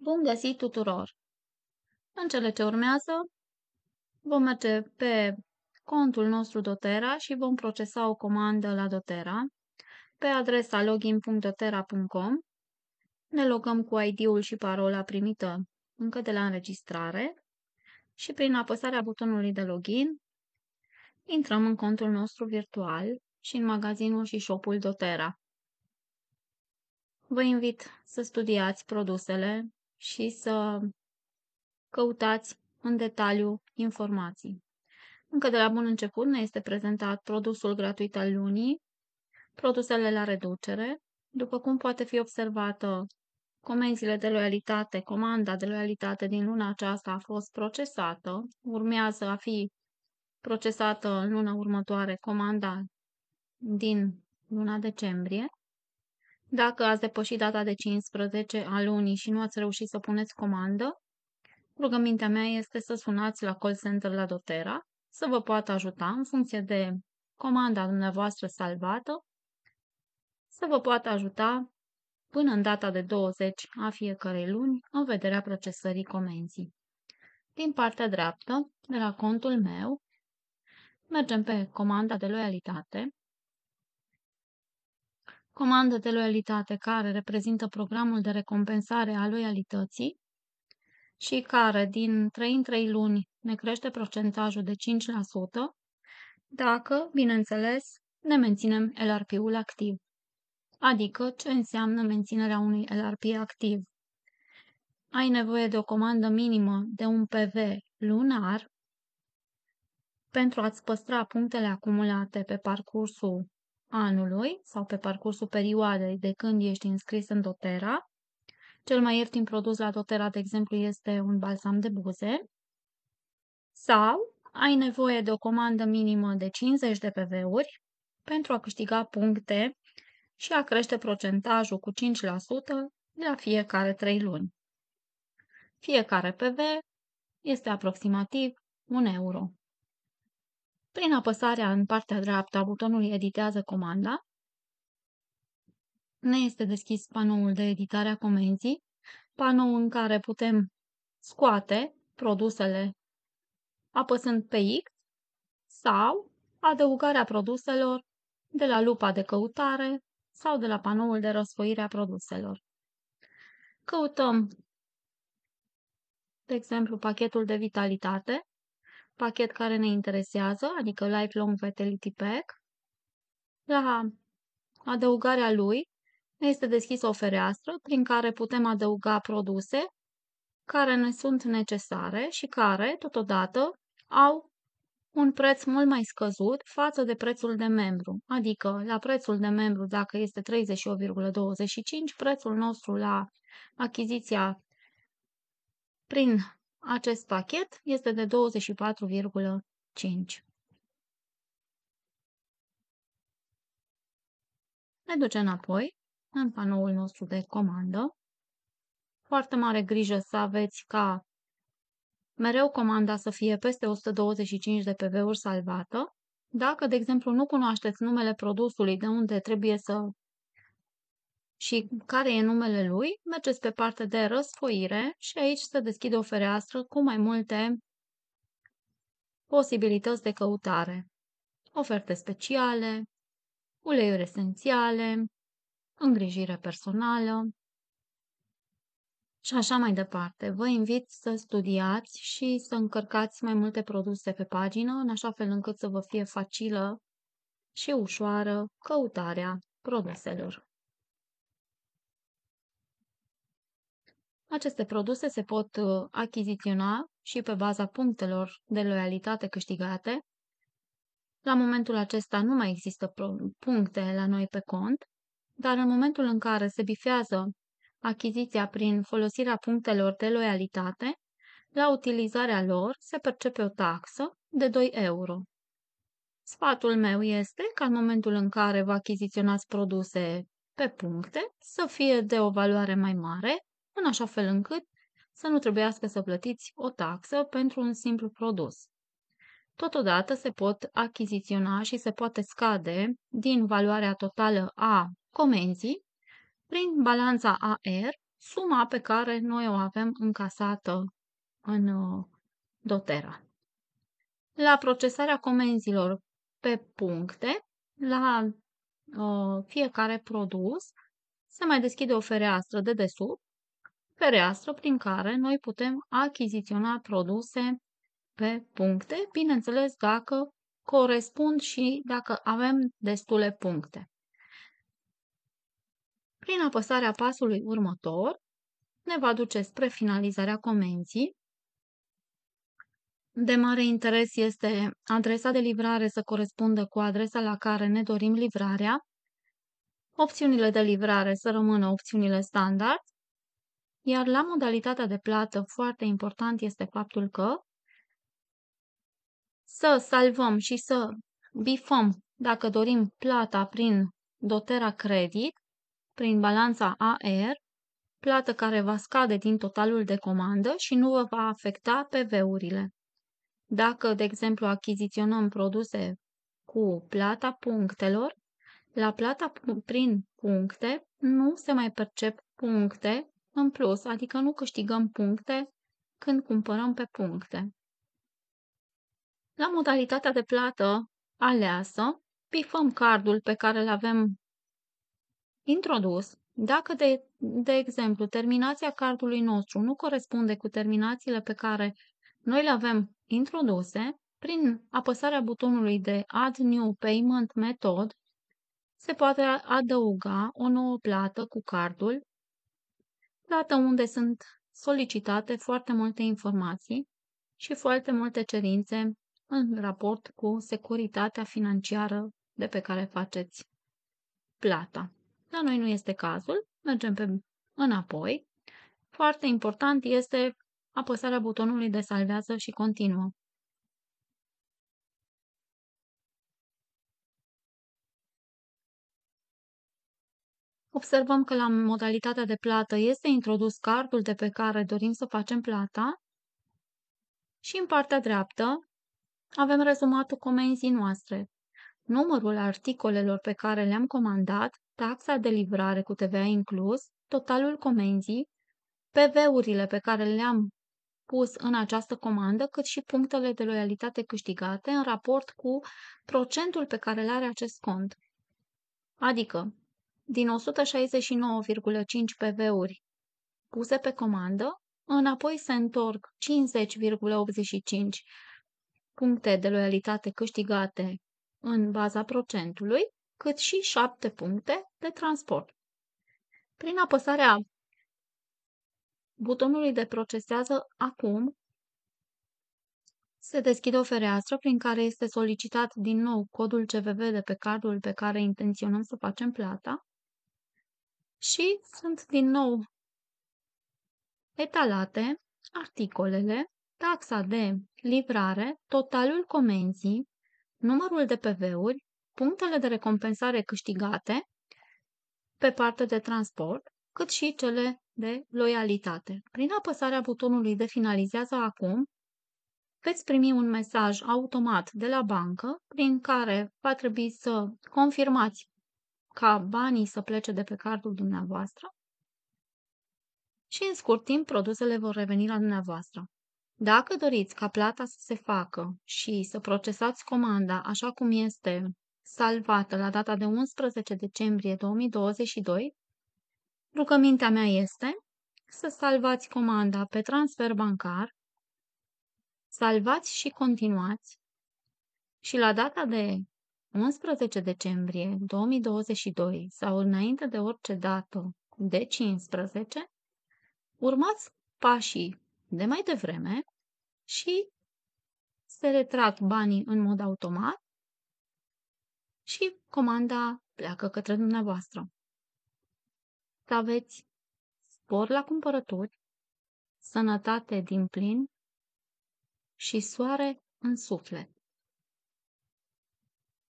Bun găsit tuturor! În cele ce urmează, vom merge pe contul nostru Dotera și vom procesa o comandă la Dotera pe adresa login.dotera.com. Ne logăm cu ID-ul și parola primită încă de la înregistrare și prin apăsarea butonului de login intrăm în contul nostru virtual și în magazinul și shop-ul Dotera. Vă invit să studiați produsele și să căutați în detaliu informații. Încă de la bun început ne este prezentat produsul gratuit al lunii, produsele la reducere, după cum poate fi observată Comenzile de loialitate, comanda de loialitate din luna aceasta a fost procesată, urmează a fi procesată în luna următoare comanda din luna decembrie dacă ați depășit data de 15 a lunii și nu ați reușit să puneți comandă, rugămintea mea este să sunați la call center la Dotera să vă poată ajuta în funcție de comanda dumneavoastră salvată, să vă poată ajuta până în data de 20 a fiecărei luni în vederea procesării comenzii. Din partea dreaptă, de la contul meu, mergem pe comanda de loialitate, comandă de loialitate care reprezintă programul de recompensare a loialității și care din 3 în 3 luni ne crește procentajul de 5%, dacă, bineînțeles, ne menținem LRP-ul activ. Adică ce înseamnă menținerea unui LRP activ? Ai nevoie de o comandă minimă de un PV lunar pentru a-ți păstra punctele acumulate pe parcursul anului sau pe parcursul perioadei de când ești înscris în dotera. Cel mai ieftin produs la dotera, de exemplu, este un balsam de buze. Sau ai nevoie de o comandă minimă de 50 de PV-uri pentru a câștiga puncte și a crește procentajul cu 5% la fiecare 3 luni. Fiecare PV este aproximativ 1 euro. Prin apăsarea în partea dreaptă a butonului Editează comanda, ne este deschis panoul de editare a comenzii, panou în care putem scoate produsele apăsând pe X sau adăugarea produselor de la lupa de căutare sau de la panoul de răsfoire a produselor. Căutăm, de exemplu, pachetul de vitalitate pachet care ne interesează, adică Lifelong Vitality Pack. La da, adăugarea lui ne este deschisă o fereastră prin care putem adăuga produse care ne sunt necesare și care, totodată, au un preț mult mai scăzut față de prețul de membru. Adică, la prețul de membru, dacă este 38,25, prețul nostru la achiziția prin acest pachet este de 24,5. Ne ducem înapoi în panoul nostru de comandă. Foarte mare grijă să aveți ca mereu comanda să fie peste 125 de PV-uri salvată. Dacă, de exemplu, nu cunoașteți numele produsului de unde trebuie să și care e numele lui, mergeți pe partea de răsfoire și aici se deschide o fereastră cu mai multe posibilități de căutare. Oferte speciale, uleiuri esențiale, îngrijire personală și așa mai departe. Vă invit să studiați și să încărcați mai multe produse pe pagină, în așa fel încât să vă fie facilă și ușoară căutarea produselor. Aceste produse se pot uh, achiziționa și pe baza punctelor de loialitate câștigate. La momentul acesta nu mai există puncte la noi pe cont, dar în momentul în care se bifează achiziția prin folosirea punctelor de loialitate, la utilizarea lor se percepe o taxă de 2 euro. Sfatul meu este ca în momentul în care vă achiziționați produse pe puncte să fie de o valoare mai mare în așa fel încât să nu trebuiască să plătiți o taxă pentru un simplu produs. Totodată se pot achiziționa și se poate scade din valoarea totală a comenzii prin balanța AR suma pe care noi o avem încasată în uh, dotera. La procesarea comenzilor pe puncte, la uh, fiecare produs, se mai deschide o fereastră de desubt fereastră prin care noi putem achiziționa produse pe puncte, bineînțeles dacă corespund și dacă avem destule puncte. Prin apăsarea pasului următor ne va duce spre finalizarea comenzii. De mare interes este adresa de livrare să corespundă cu adresa la care ne dorim livrarea, opțiunile de livrare să rămână opțiunile standard, iar la modalitatea de plată, foarte important este faptul că să salvăm și să bifăm, dacă dorim, plata prin dotera credit, prin balanța AR, plată care va scade din totalul de comandă și nu vă va afecta PV-urile. Dacă, de exemplu, achiziționăm produse cu plata punctelor, la plata prin puncte nu se mai percep puncte în plus, adică nu câștigăm puncte când cumpărăm pe puncte. La modalitatea de plată aleasă, pifăm cardul pe care îl avem introdus. Dacă, de, de exemplu, terminația cardului nostru nu corespunde cu terminațiile pe care noi le avem introduse, prin apăsarea butonului de Add New Payment Method, se poate adăuga o nouă plată cu cardul dată unde sunt solicitate foarte multe informații și foarte multe cerințe în raport cu securitatea financiară de pe care faceți plata. La noi nu este cazul, mergem pe înapoi. Foarte important este apăsarea butonului de salvează și continuă. Observăm că la modalitatea de plată este introdus cardul de pe care dorim să facem plata și în partea dreaptă avem rezumatul comenzii noastre, numărul articolelor pe care le-am comandat, taxa de livrare cu TVA inclus, totalul comenzii, PV-urile pe care le-am pus în această comandă, cât și punctele de loialitate câștigate în raport cu procentul pe care îl are acest cont. Adică, din 169,5 PV-uri puse pe comandă, înapoi se întorc 50,85 puncte de loialitate câștigate în baza procentului, cât și 7 puncte de transport. Prin apăsarea butonului de procesează acum, se deschide o fereastră prin care este solicitat din nou codul CVV de pe cardul pe care intenționăm să facem plata și sunt din nou etalate articolele, taxa de livrare, totalul comenzii, numărul de PV-uri, punctele de recompensare câștigate pe partea de transport, cât și cele de loialitate. Prin apăsarea butonului de finalizează acum, veți primi un mesaj automat de la bancă prin care va trebui să confirmați ca banii să plece de pe cardul dumneavoastră și în scurt timp produsele vor reveni la dumneavoastră. Dacă doriți ca plata să se facă și să procesați comanda așa cum este salvată la data de 11 decembrie 2022, rugămintea mea este să salvați comanda pe transfer bancar, salvați și continuați și la data de 11 decembrie 2022 sau înainte de orice dată de 15, urmați pașii de mai devreme și se retrag banii în mod automat și comanda pleacă către dumneavoastră. Să aveți spor la cumpărături, sănătate din plin și soare în suflet.